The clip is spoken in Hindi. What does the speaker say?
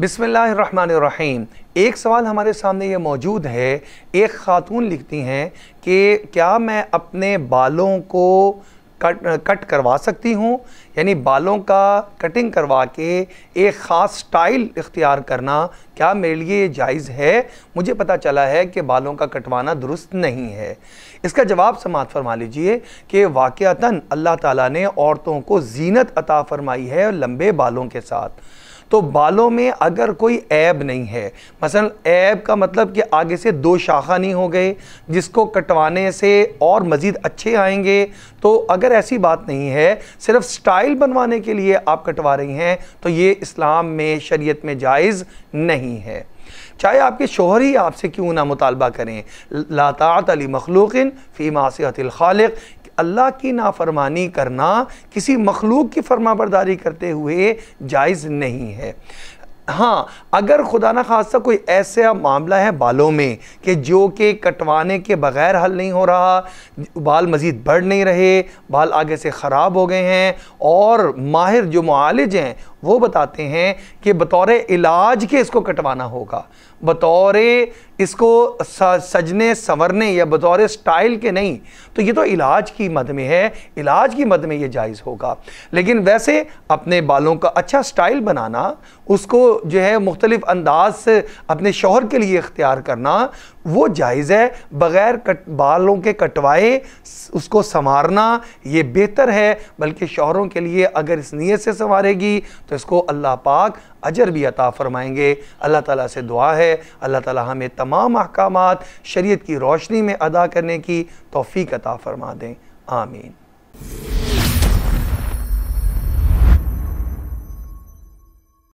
बिसमीम एक सवाल हमारे सामने ये मौजूद है एक ख़ातून लिखती हैं कि क्या मैं अपने बालों को कट कट करवा सकती हूँ यानी बालों का कटिंग करवा के एक ख़ास स्टाइल इख्तियार करना क्या मेरे लिए जायज़ है मुझे पता चला है कि बालों का कटवाना दुरुस्त नहीं है इसका जवाब समात फरमा लीजिए कि वाक़ता अल्लाह ताला ने औरतों को जीनत अता फरमाई है लंबे बालों के साथ तो बालों में अगर कोई ऐब नहीं है मसलन ऐब का मतलब कि आगे से दो शाखा नहीं हो गए जिसको कटवाने से और मज़ीद अच्छे आएंगे तो अगर ऐसी बात नहीं है सिर्फ स्टाइल बनवाने के लिए आप कटवा रही हैं तो ये इस्लाम में शरीयत में जायज़ नहीं है चाहे आपके शोहर ही आपसे क्यों ना मुतालबा करें लातात अली मखलूकिन फ़ी मासीतिल खालिक अल्लाह की नाफरमानी करना किसी मखलूक की फरमाबरदारी करते हुए जायज़ नहीं है हाँ अगर खुदा न खासा कोई ऐसा मामला है बालों में कि जो कि कटवाने के बग़ैर हल नहीं हो रहा बाल मज़ीद बढ़ नहीं रहे बाल आगे से ख़राब हो गए हैं और माहिर जो मालिज हैं वो बताते हैं कि बतौर इलाज के इसको कटवाना होगा बतौर इसको सजने संवरने या बतौर स्टाइल के नहीं तो ये तो इलाज की मद में है इलाज की मद में ये जायज़ होगा लेकिन वैसे अपने बालों का अच्छा स्टाइल बनाना उसको जो है मुख्तलिफ अंदाज से अपने शोहर के लिए इख्तियार करना वो जायज़ है बग़ैर कट बालों के कटवाए उसको संवारना ये बेहतर है बल्कि शोहरों के लिए अगर इस नीयत से संवारेगी तो इसको अल्लाह पाक अजर भी अता फ़रमाएंगे अल्लाह ताला से दुआ है अल्लाह ताला हमें तमाम अहकाम शरीयत की रोशनी में अदा करने की तोफ़ी अता फ़रमा दें आमीन